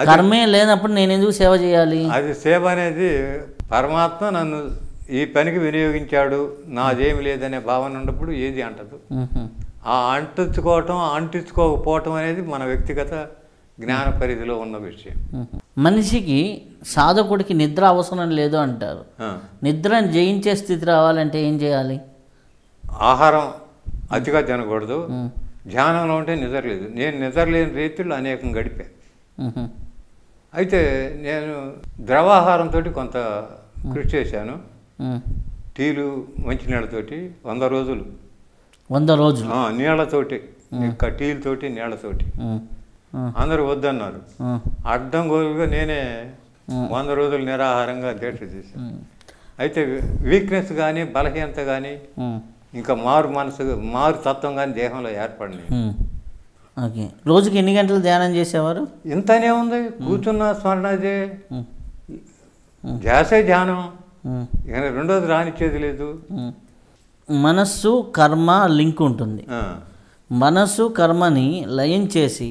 కర్మే లేనప్పుడు నేను ఎందుకు సేవ చేయాలి అది సేవ అనేది పరమాత్మ నన్ను ఈ పనికి వినియోగించాడు నాదేమి లేదనే భావన ఉన్నప్పుడు ఏది అంటదు ఆ అంటించుకోవటం అంటించుకోకపోవటం అనేది మన వ్యక్తిగత జ్ఞాన పరిధిలో ఉన్న విషయం మనిషికి సాధకుడికి నిద్ర అవసరం లేదు అంటారు నిద్రను జయించే స్థితి రావాలంటే ఏం చేయాలి ఆహారం అతిగా తినకూడదు ధ్యానంలో ఉంటే నిద్రలేదు నేను నిద్రలేని రీతిలో అనేకం గడిపా అయితే నేను ద్రవాహారంతో కొంత కృషి చేశాను టీలు మంచినీళ్ళతోటి వంద రోజులు వంద రోజులు నీళ్ళతోటి ఇంకా టీలతోటి నీళ్ళతోటి అందరూ వద్దన్నారు అర్థం గోలుగా నేనే వంద రోజులు నిరాహారంగా దీక్ష చేశాను అయితే వీక్నెస్ కానీ బలహీనత కానీ ఇంకా మారు మనసు మారు తత్వం కానీ దేహంలో ఏర్పడింది ఓకే రోజుకి ఎన్ని గంటలు ధ్యానం చేసేవారు ఇంతనే ఉంది కూర్చున్న అదే ధ్యాసే ధ్యానం రెండోది రానిచ్చేది లేదు మనస్సు కర్మ లింక్ ఉంటుంది మనస్సు కర్మని లయం చేసి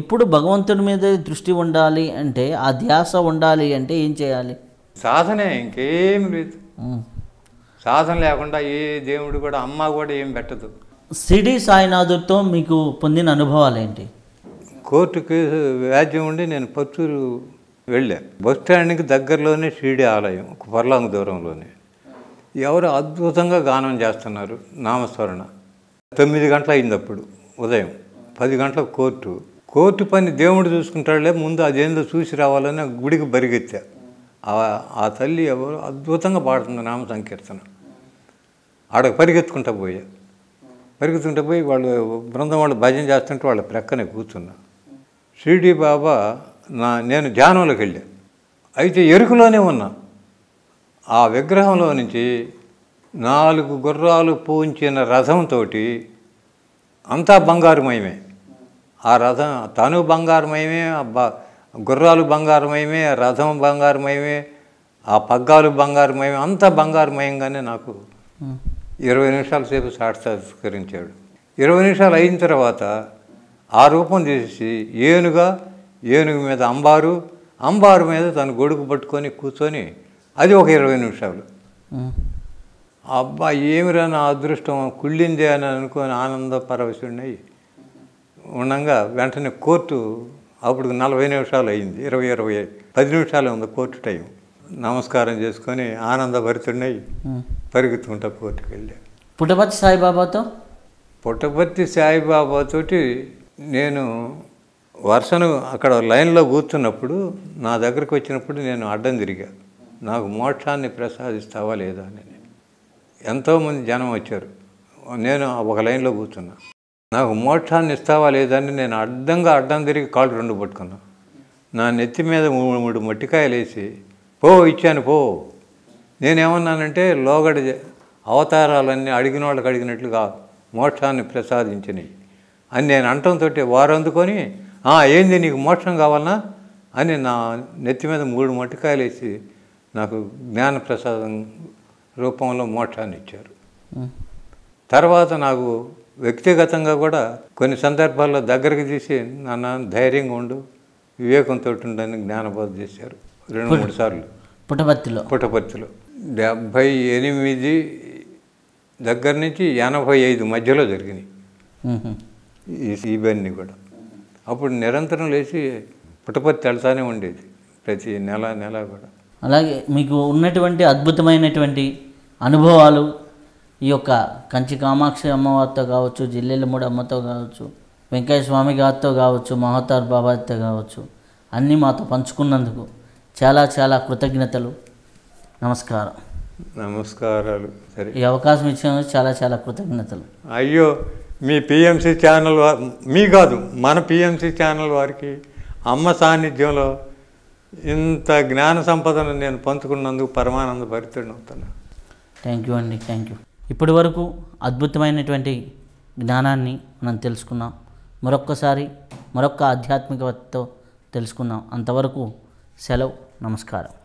ఎప్పుడు భగవంతుడి మీద దృష్టి ఉండాలి అంటే ఆ ధ్యాస ఉండాలి అంటే ఏం చేయాలి సాధనే ఇంకేం లేదు సాధన లేకుండా ఏ దేవుడు కూడా అమ్మ కూడా ఏం పెట్టదు సిడి సాయినాథుడితో మీకు పొందిన అనుభవాలు ఏంటి కోర్టు కేసు వ్యాజ్యం ఉండి నేను పచ్చూరు వెళ్ళాను బస్ స్టాండ్కి దగ్గరలోనే షిరిడి ఆలయం ఒక పర్లాంగ్ దూరంలోనే ఎవరు అద్భుతంగా గానం చేస్తున్నారు నామస్మరణ తొమ్మిది గంటలు అయింది అప్పుడు ఉదయం పది గంటల కోర్టు కోర్టు పని దేవుడు చూసుకుంటాడులే ముందు అదేందో చూసి రావాలని గుడికి బరిగెత్తా ఆ తల్లి ఎవరు అద్భుతంగా పాడుతుంది నామ సంకీర్తన ఆడ పరిగెత్తుకుంటా పోయా పరిగెత్తుకుంటా పోయి వాళ్ళు బృందం వాళ్ళు భజన చేస్తుంటే వాళ్ళ ప్రక్కనే కూర్చున్నా షిరిడి బాబా నా నేను ధ్యానంలోకి వెళ్ళా అయితే ఎరుకులోనే ఉన్నా ఆ విగ్రహంలో నుంచి నాలుగు గుర్రాలు పూంచిన రథంతో అంతా బంగారుమయమే ఆ రథం తను బంగారుమయమే అబ్బా గుర్రాలు బంగారమయమే రథం బంగారమయమే ఆ పగ్గాలు బంగారమయమే అంత బంగారమయంగానే నాకు ఇరవై నిమిషాల సేపు సాక్షాత్కరించాడు ఇరవై నిమిషాలు అయిన తర్వాత ఆ రూపం చేసి ఏనుగా ఏనుగు మీద అంబారు అంబారు మీద తను గొడుగు పట్టుకొని కూర్చొని అది ఒక ఇరవై నిమిషాలు అబ్బా ఏమిరా నా అదృష్టం కుళ్ళిందే అని అనుకొని ఆనంద పరవశుడినై ఉండగా వెంటనే కోర్టు అప్పుడు నలభై నిమిషాలు అయింది ఇరవై ఇరవై పది నిమిషాలు ఉంది కోర్టు టైం నమస్కారం చేసుకొని ఆనందభరితున్నాయి పరిగెత్తుకుంటా కోర్టుకు వెళ్ళా పుట్టపర్తి సాయిబాబాతో పుట్టపర్తి సాయిబాబాతో నేను వర్షను అక్కడ లైన్లో కూర్చున్నప్పుడు నా దగ్గరకు వచ్చినప్పుడు నేను అడ్డం తిరిగా నాకు మోక్షాన్ని ప్రసాదిస్తావా లేదా అని ఎంతోమంది జనం వచ్చారు నేను ఒక లైన్లో కూర్చున్నా నాకు మోక్షాన్ని ఇస్తావా లేదని నేను అడ్డంగా అడ్డం తిరిగి కాళ్ళు రెండు పట్టుకున్నాను నా నెత్తి మీద మూడు మూడు మట్టికాయలు వేసి పో ఇచ్చాను పో నేనేమన్నానంటే లోగడి అవతారాలన్నీ అడిగిన వాళ్ళకి అడిగినట్లుగా మోక్షాన్ని ప్రసాదించినవి అని నేను అంటంతో వారు అందుకొని ఏంది నీకు మోక్షం కావాలనా అని నా నెత్తి మీద మూడు మట్టికాయలు వేసి నాకు జ్ఞాన ప్రసాదం రూపంలో మోక్షాన్ని ఇచ్చారు తర్వాత నాకు వ్యక్తిగతంగా కూడా కొన్ని సందర్భాల్లో దగ్గరికి తీసి నాన్న ధైర్యంగా ఉండు వివేకంతో ఉండని జ్ఞానబోధ చేశారు రెండు మూడు సార్లు పుటపర్తిలో పుటపర్తిలో డెబ్భై ఎనిమిది దగ్గర నుంచి ఎనభై ఐదు మధ్యలో జరిగినాయి ఇవన్నీ కూడా అప్పుడు నిరంతరం లేచి పుట్టపర్తి వెళ్తానే ఉండేది ప్రతి నెల నెల కూడా అలాగే మీకు ఉన్నటువంటి అద్భుతమైనటువంటి అనుభవాలు ఈ యొక్క కంచి కామాక్షి అమ్మవారితో కావచ్చు మూడు అమ్మతో కావచ్చు వెంకయ్య స్వామి గారితో కావచ్చు మహోతార్ బాబాతో కావచ్చు అన్నీ మాతో పంచుకున్నందుకు చాలా చాలా కృతజ్ఞతలు నమస్కారం నమస్కారాలు సరే ఈ అవకాశం ఇచ్చినందుకు చాలా చాలా కృతజ్ఞతలు అయ్యో మీ పిఎంసి ఛానల్ మీ కాదు మన పిఎంసి ఛానల్ వారికి అమ్మ సాన్నిధ్యంలో ఇంత జ్ఞాన సంపదను నేను పంచుకున్నందుకు పరమానంద భరితుడిని అవుతున్నాను థ్యాంక్ యూ అండి థ్యాంక్ యూ ఇప్పటి వరకు అద్భుతమైనటువంటి జ్ఞానాన్ని మనం తెలుసుకున్నాం మరొక్కసారి మరొక్క ఆధ్యాత్మికతతో తెలుసుకున్నాం అంతవరకు సెలవు నమస్కారం